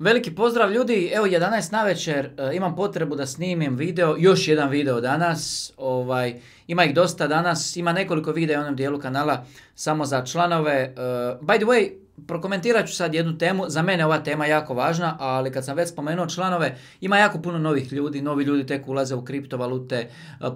Veliki pozdrav ljudi, evo 11 na večer, e, imam potrebu da snimim video, još jedan video danas, ovaj, ima ih dosta danas, ima nekoliko videa u onom dijelu kanala samo za članove. E, by the way, prokomentirat ću sad jednu temu, za mene ova tema jako važna, ali kad sam već spomenuo članove, ima jako puno novih ljudi, novi ljudi tek ulaze u kriptovalute, e,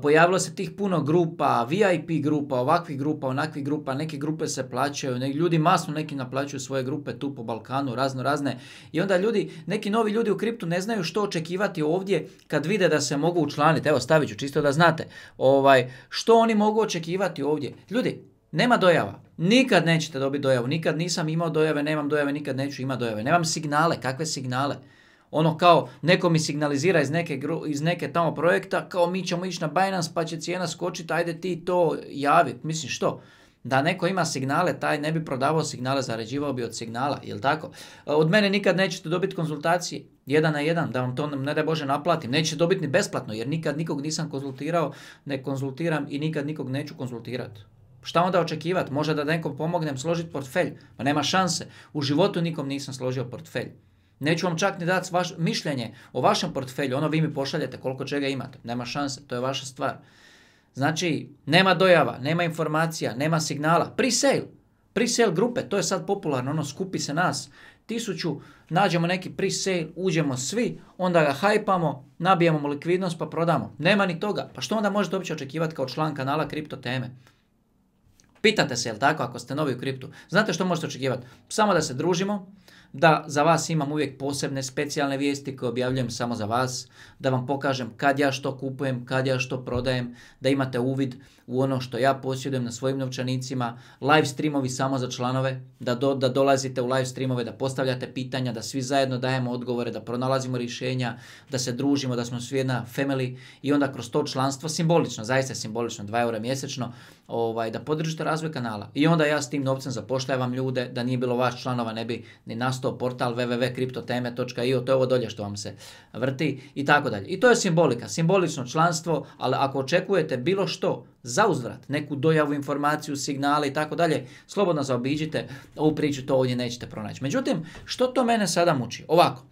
pojavilo se tih puno grupa, VIP grupa, ovakvih grupa, onakvih grupa, neke grupe se plaćaju, neki ljudi masno neki naplaćuju svoje grupe tu po Balkanu, razno razne, i onda ljudi, neki novi ljudi u kriptu ne znaju što očekivati ovdje kad vide da se mogu učlaniti, evo stavit ću čisto da znate, ovaj, što oni mogu očekivati ovdje. Ljudi, nema dojava. Nikad nećete dobiti dojavu. Nikad nisam imao dojave, nemam dojave, nikad neću imati dojave. Nemam signale. Kakve signale? Ono kao, neko mi signalizira iz neke, iz neke tamo projekta, kao mi ćemo ići na Binance pa će cijena skočiti, ajde ti to javit. Mislim, što? Da neko ima signale, taj ne bi prodavao signale, zarađivao bi od signala, jel tako? Od mene nikad nećete dobiti konzultacije, jedan na jedan, da vam to ne daj Bože naplatim. Nećete dobiti ni besplatno, jer nikad nikog nisam konzultirao, ne konzultiram i nikad nikog neću konzultirati. Šta onda očekivati? Možda da nekom pomognem složiti portfelj. Pa nema šanse. U životu nikom nisam složio portfelj. Neću vam čak ni dati mišljenje o vašem portfelju. Ono vi mi pošaljete koliko čega imate. Nema šanse. To je vaša stvar. Znači, nema dojava, nema informacija, nema signala. Pre-sale. Pre-sale grupe, to je sad popularno. Ono, skupi se nas tisuću, nađemo neki pre-sale, uđemo svi, onda ga hajpamo, nabijemo likvidnost pa prodamo. Nema ni toga. Pa što onda možete uopće očekivati kao član kanala kripto teme? Pitate se, jel tako, ako ste novi u kriptu, znate što možete očekivati? Samo da se družimo, da za vas imam uvijek posebne specijalne vijesti koje objavljujem samo za vas, da vam pokažem kad ja što kupujem, kad ja što prodajem, da imate uvid u ono što ja posjedujem na svojim novčanicima, live streamovi samo za članove, da, da dolazite u live streamove, da postavljate pitanja, da svi zajedno dajemo odgovore, da pronalazimo rješenja, da se družimo, da smo svi jedna family i onda kroz to članstvo simbolično, zaista simbolično, 2 eura mjesečno, ovaj, da podržite razvoj kanala. I onda ja s tim novcem zapošljavam ljude, da nije bilo vaš članova ne bi ni nas portal www.kriptoteme.io, to je ovo dolje što vam se vrti i tako dalje. I to je simbolika, simbolično članstvo, ali ako očekujete bilo što za uzvrat, neku dojavu, informaciju, signale i tako dalje, slobodno zaobiđite ovu priču, to ovdje nećete pronaći. Međutim, što to mene sada muči? Ovako,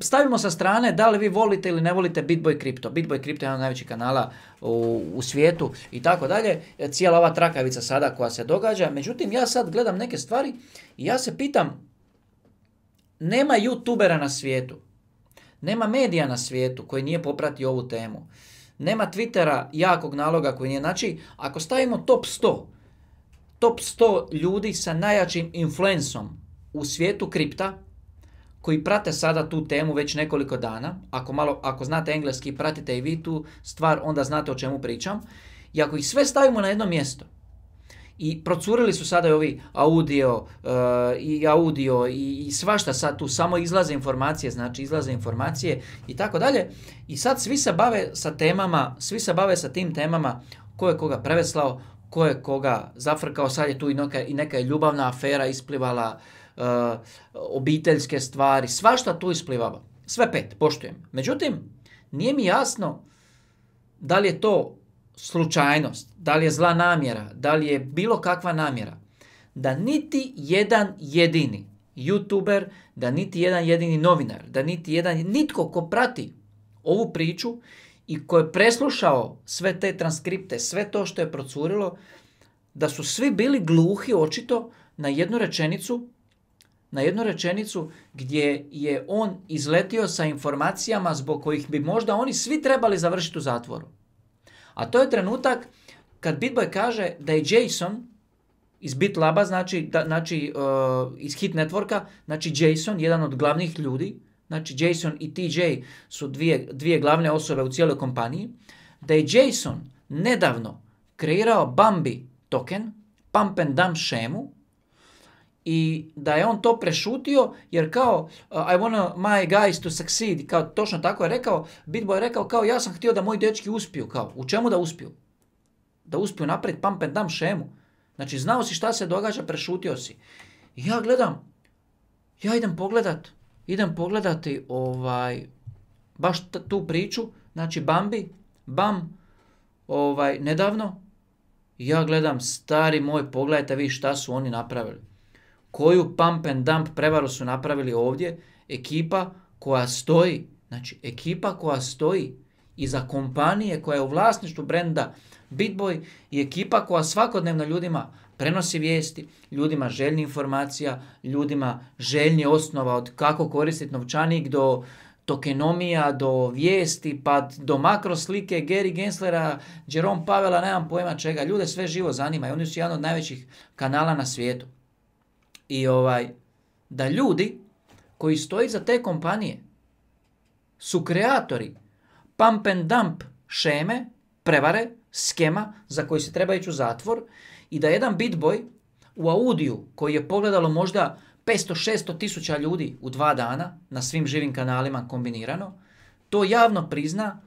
Stavimo sa strane da li vi volite ili ne volite Bitboy Crypto. Bitboy Crypto je jedan od najvećih kanala u, u svijetu i tako dalje. Cijela ova trakavica sada koja se događa. Međutim, ja sad gledam neke stvari i ja se pitam nema youtubera na svijetu, nema medija na svijetu koji nije popratio ovu temu, nema Twittera jakog naloga koji nije. Znači, ako stavimo top 100, top 100 ljudi sa najjačim influencom u svijetu kripta, koji prate sada tu temu već nekoliko dana, ako, malo, ako znate engleski pratite i vi tu stvar, onda znate o čemu pričam, i ako ih sve stavimo na jedno mjesto, i procurili su sada i ovi audio eh, i audio i, i svašta sad tu samo izlaze informacije znači izlaze informacije i tako dalje i sad svi se bave sa temama svi se bave sa tim temama ko je koga preveslao ko je koga zafrkao sad je tu i neka, i neka je ljubavna afera isplivala eh, obiteljske stvari svašta tu isplivava sve pet poštujem međutim nije mi jasno da li je to slučajnost, da li je zla namjera, da li je bilo kakva namjera, da niti jedan jedini youtuber, da niti jedan jedini novinar, da niti jedan, nitko ko prati ovu priču i ko je preslušao sve te transkripte, sve to što je procurilo, da su svi bili gluhi očito na jednu rečenicu na jednu rečenicu gdje je on izletio sa informacijama zbog kojih bi možda oni svi trebali završiti u zatvoru. A to je trenutak kad BitBoy kaže da je Jason iz BitLaba, znači, da, znači uh, iz Hit Networka, znači Jason, jedan od glavnih ljudi, znači Jason i TJ su dvije, dvije glavne osobe u cijeloj kompaniji, da je Jason nedavno kreirao Bambi token, pump and dump šemu, i da je on to prešutio jer kao uh, I want my guys to succeed, kao točno tako je rekao, Bitboy je rekao kao ja sam htio da moji dečki uspiju, kao u čemu da uspiju? Da uspiju naprijed pump and dump šemu. Znači znao si šta se događa, prešutio si. ja gledam, ja idem pogledat, idem pogledati ovaj, baš tu priču, znači Bambi, Bam, ovaj, nedavno, ja gledam, stari moj, pogledajte vi šta su oni napravili koju pump and dump prevaru su napravili ovdje, ekipa koja stoji, znači ekipa koja stoji iza kompanije koja je u vlasništvu brenda Bitboy i ekipa koja svakodnevno ljudima prenosi vijesti, ljudima željni informacija, ljudima željni osnova od kako koristiti novčanik do tokenomija, do vijesti, pa do makroslike Gary Genslera, Jerome Pavela, nemam pojma čega. Ljude sve živo zanima i oni su jedan od najvećih kanala na svijetu i ovaj, da ljudi koji stoji za te kompanije su kreatori pump and dump šeme, prevare, skema za koji se treba ići u zatvor i da jedan bitboy u audiju koji je pogledalo možda 500-600 tisuća ljudi u dva dana na svim živim kanalima kombinirano, to javno prizna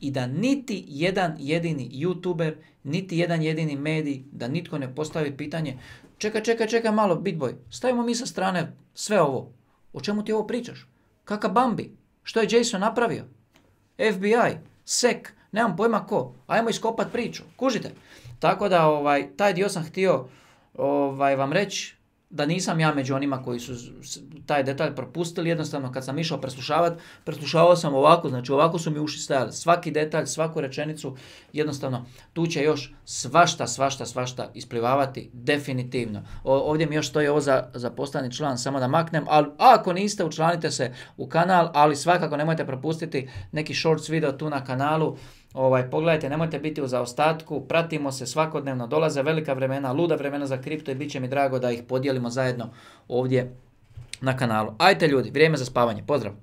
i da niti jedan jedini youtuber, niti jedan jedini medij, da nitko ne postavi pitanje čeka, čeka, čeka malo, Bitboy, stavimo mi sa strane sve ovo. O čemu ti ovo pričaš? Kaka Bambi? Što je Jason napravio? FBI, SEC, nemam pojma ko. Ajmo iskopat priču. Kužite? Tako da ovaj, taj dio sam htio ovaj, vam reći da nisam ja među onima koji su taj detalj propustili, jednostavno kad sam išao preslušavati, preslušavao sam ovako, znači ovako su mi uši stajali, svaki detalj, svaku rečenicu, jednostavno tu će još svašta, svašta, svašta isplivavati, definitivno. ovdje mi još stoji ovo za, za postani član, samo da maknem, ali ako niste, učlanite se u kanal, ali svakako nemojte propustiti neki shorts video tu na kanalu, Ovaj, pogledajte, nemojte biti u zaostatku, pratimo se svakodnevno, dolaze velika vremena, luda vremena za kripto i bit će mi drago da ih podijelimo zajedno ovdje na kanalu. Ajte ljudi, vrijeme za spavanje, pozdrav!